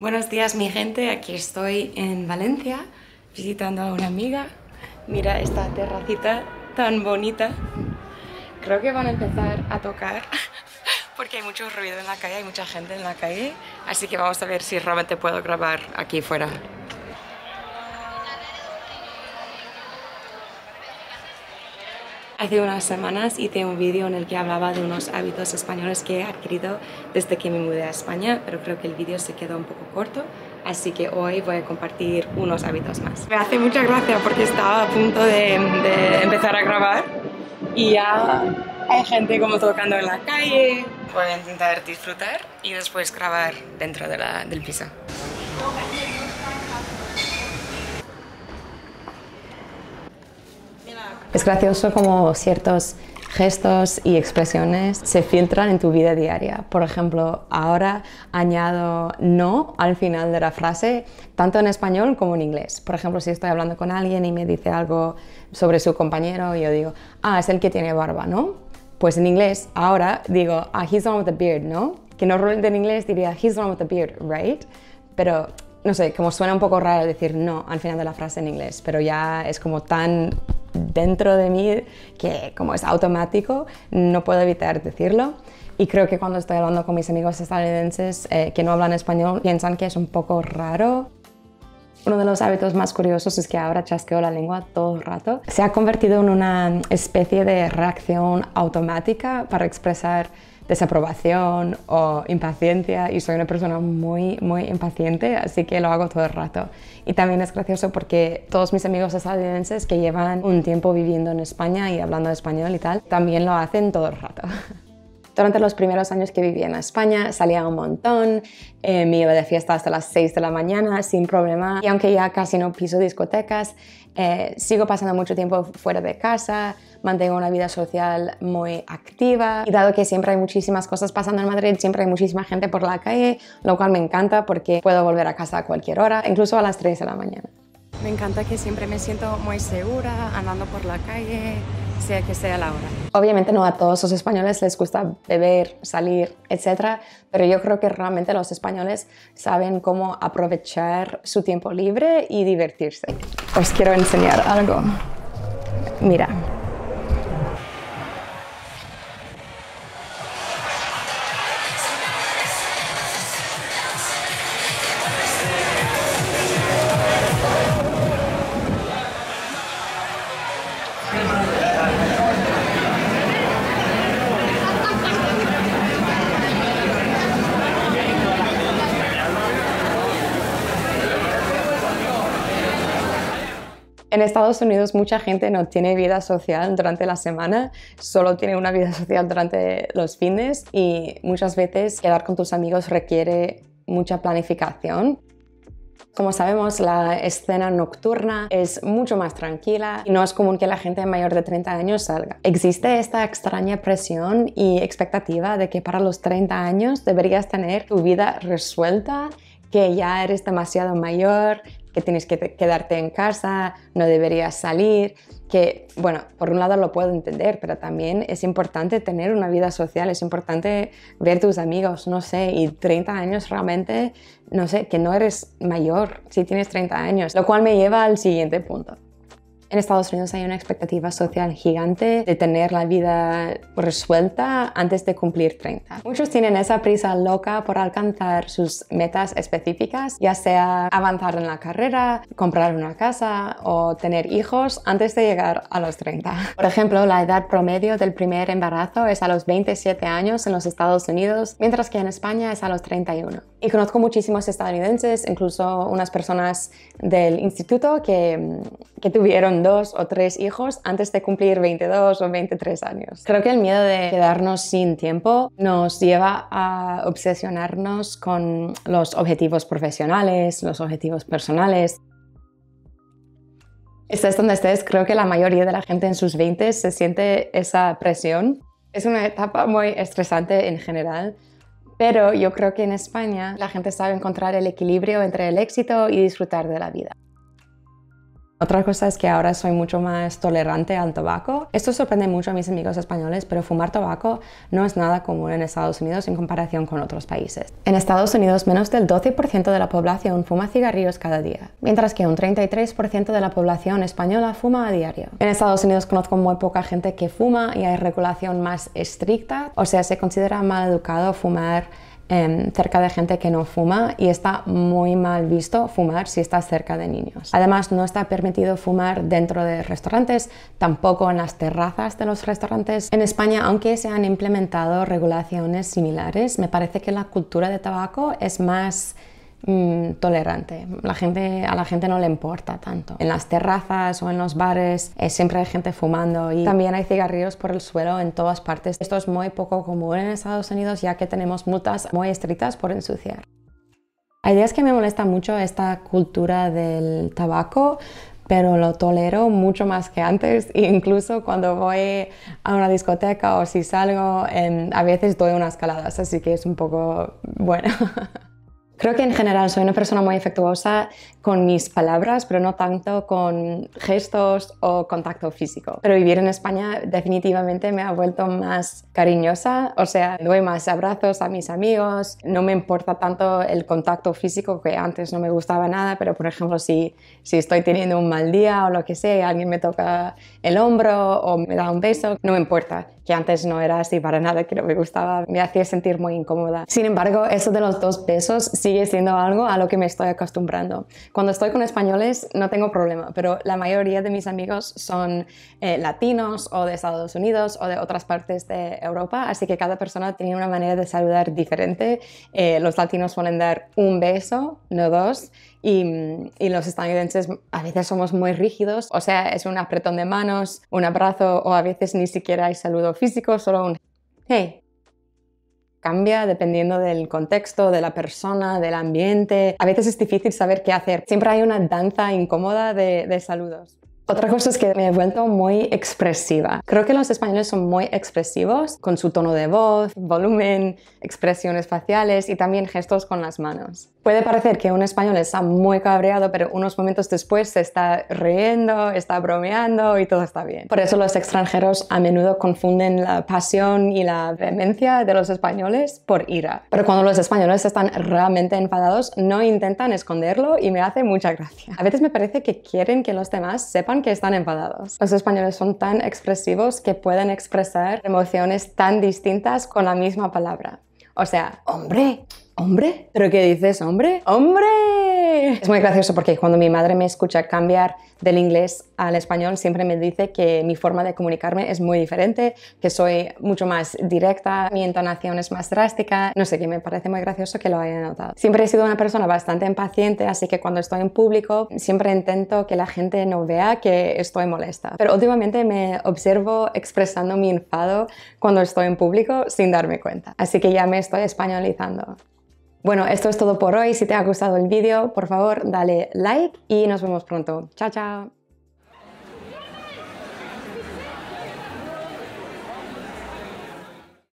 Buenos días mi gente, aquí estoy en Valencia visitando a una amiga. Mira esta terracita tan bonita. Creo que van a empezar a tocar porque hay mucho ruido en la calle, hay mucha gente en la calle. Así que vamos a ver si realmente puedo grabar aquí fuera. Hace unas semanas hice un vídeo en el que hablaba de unos hábitos españoles que he adquirido desde que me mudé a España, pero creo que el vídeo se quedó un poco corto, así que hoy voy a compartir unos hábitos más. Me hace mucha gracia porque estaba a punto de, empezar a grabar y ya hay gente como tocando en la calle. Voy a intentar disfrutar y después grabar dentro del piso. Es gracioso como ciertos gestos y expresiones se filtran en tu vida diaria. Por ejemplo, ahora añado no al final de la frase, tanto en español como en inglés. Por ejemplo, si estoy hablando con alguien y me dice algo sobre su compañero, y yo digo, ah, es el que tiene barba, ¿no? Pues en inglés ahora digo, ah, he's the one with the beard, ¿no? Que normalmente en inglés diría, he's the one with the beard, right? Pero no sé, como suena un poco raro decir no al final de la frase en inglés, pero ya es como tan dentro de mí, que como es automático, no puedo evitar decirlo. Y creo que cuando estoy hablando con mis amigos estadounidenses eh, que no hablan español, piensan que es un poco raro uno de los hábitos más curiosos es que ahora chasqueo la lengua todo el rato. Se ha convertido en una especie de reacción automática para expresar desaprobación o impaciencia y soy una persona muy, muy impaciente, así que lo hago todo el rato. Y también es gracioso porque todos mis amigos estadounidenses que llevan un tiempo viviendo en España y hablando español y tal, también lo hacen todo el rato. Durante los primeros años que vivía en España salía un montón, eh, me iba de fiesta hasta las 6 de la mañana sin problema y aunque ya casi no piso discotecas, eh, sigo pasando mucho tiempo fuera de casa, mantengo una vida social muy activa y dado que siempre hay muchísimas cosas pasando en Madrid, siempre hay muchísima gente por la calle, lo cual me encanta porque puedo volver a casa a cualquier hora, incluso a las 3 de la mañana. Me encanta que siempre me siento muy segura andando por la calle, que sea la hora. Obviamente no a todos los españoles les gusta beber, salir, etcétera, Pero yo creo que realmente los españoles saben cómo aprovechar su tiempo libre y divertirse. Os quiero enseñar algo. Mira. En Estados Unidos mucha gente no tiene vida social durante la semana, solo tiene una vida social durante los fines y muchas veces quedar con tus amigos requiere mucha planificación. Como sabemos, la escena nocturna es mucho más tranquila y no es común que la gente mayor de 30 años salga. Existe esta extraña presión y expectativa de que para los 30 años deberías tener tu vida resuelta, que ya eres demasiado mayor, que tienes que quedarte en casa, no deberías salir, que, bueno, por un lado lo puedo entender, pero también es importante tener una vida social, es importante ver tus amigos, no sé, y 30 años realmente, no sé, que no eres mayor si tienes 30 años, lo cual me lleva al siguiente punto. En Estados Unidos hay una expectativa social gigante de tener la vida resuelta antes de cumplir 30. Muchos tienen esa prisa loca por alcanzar sus metas específicas, ya sea avanzar en la carrera, comprar una casa o tener hijos antes de llegar a los 30. Por ejemplo, la edad promedio del primer embarazo es a los 27 años en los Estados Unidos, mientras que en España es a los 31. Y conozco muchísimos estadounidenses, incluso unas personas del instituto que, mm, tuvieron dos o tres hijos antes de cumplir 22 o 23 años. Creo que el miedo de quedarnos sin tiempo nos lleva a obsesionarnos con los objetivos profesionales, los objetivos personales. Estés donde estés, creo que la mayoría de la gente en sus 20 se siente esa presión. Es una etapa muy estresante en general pero yo creo que en España la gente sabe encontrar el equilibrio entre el éxito y disfrutar de la vida. Otra cosa es que ahora soy mucho más tolerante al tabaco. Esto sorprende mucho a mis amigos españoles, pero fumar tabaco no es nada común en Estados Unidos en comparación con otros países. En Estados Unidos, menos del 12% de la población fuma cigarrillos cada día, mientras que un 33% de la población española fuma a diario. En Estados Unidos conozco muy poca gente que fuma y hay regulación más estricta, o sea, se considera mal educado fumar Em, cerca de gente que no fuma y está muy mal visto fumar si estás cerca de niños. Además, no está permitido fumar dentro de restaurantes, tampoco en las terrazas de los restaurantes. En España, aunque se han implementado regulaciones similares, me parece que la cultura de tabaco es más Mm, tolerante. La gente, a la gente no le importa tanto. En las terrazas o en los bares eh, siempre hay gente fumando y también hay cigarrillos por el suelo en todas partes. Esto es muy poco común en Estados Unidos ya que tenemos multas muy estrictas por ensuciar. Hay días que me molesta mucho esta cultura del tabaco, pero lo tolero mucho más que antes. Incluso cuando voy a una discoteca o si salgo, em, a veces doy unas caladas, así que es un poco bueno. Creo que en general soy una persona muy afectuosa con mis palabras, pero no tanto con gestos o contacto físico. Pero vivir en España definitivamente me ha vuelto más cariñosa, o sea, doy más abrazos a mis amigos, no me importa tanto el contacto físico que antes no me gustaba nada, pero por ejemplo si, si estoy teniendo un mal día o lo que sea, alguien me toca el hombro o me da un beso, no me importa, que antes no era así para nada, que no me gustaba, me hacía sentir muy incómoda. Sin embargo, eso de los dos besos, sigue siendo algo a lo que me estoy acostumbrando. Cuando estoy con españoles no tengo problema, pero la mayoría de mis amigos son eh, latinos o de Estados Unidos o de otras partes de Europa, así que cada persona tiene una manera de saludar diferente. Eh, los latinos suelen dar un beso, no dos, y, y, los estadounidenses a veces somos muy rígidos, o sea, es un apretón de manos, un abrazo o a veces ni siquiera hay saludo físico, solo un hey cambia dependiendo del contexto, de la persona, del ambiente. A veces es difícil saber qué hacer. Siempre hay una danza incómoda de, de saludos. Otra cosa es que me he vuelto muy expresiva. Creo que los españoles son muy expresivos con su tono de voz, volumen, expresiones faciales y también gestos con las manos. Puede parecer que un español está muy cabreado, pero unos momentos después se está riendo, está bromeando y todo está bien. Por eso los extranjeros a menudo confunden la pasión y la vehemencia de los españoles por ira. Pero cuando los españoles están realmente enfadados, no intentan esconderlo y me hace mucha gracia. A veces me parece que quieren que los demás sepan que están enfadados. Los españoles son tan expresivos que pueden expresar emociones tan distintas con la misma palabra. O sea, hombre, hombre, pero ¿qué dices, hombre? ¡Hombre! Es muy gracioso porque cuando mi madre me escucha cambiar del inglés al español, siempre me dice que mi forma de comunicarme es muy diferente, que soy mucho más directa, mi entonación es más drástica, no sé, qué. me parece muy gracioso que lo haya notado. Siempre he sido una persona bastante impaciente, así que cuando estoy en público siempre intento que la gente no vea que estoy molesta. Pero últimamente me observo expresando mi enfado cuando estoy en público sin darme cuenta, así que ya me estoy españolizando. Bueno, esto es todo por hoy. Si te ha gustado el vídeo, por favor, dale like y nos vemos pronto. Chao, chao.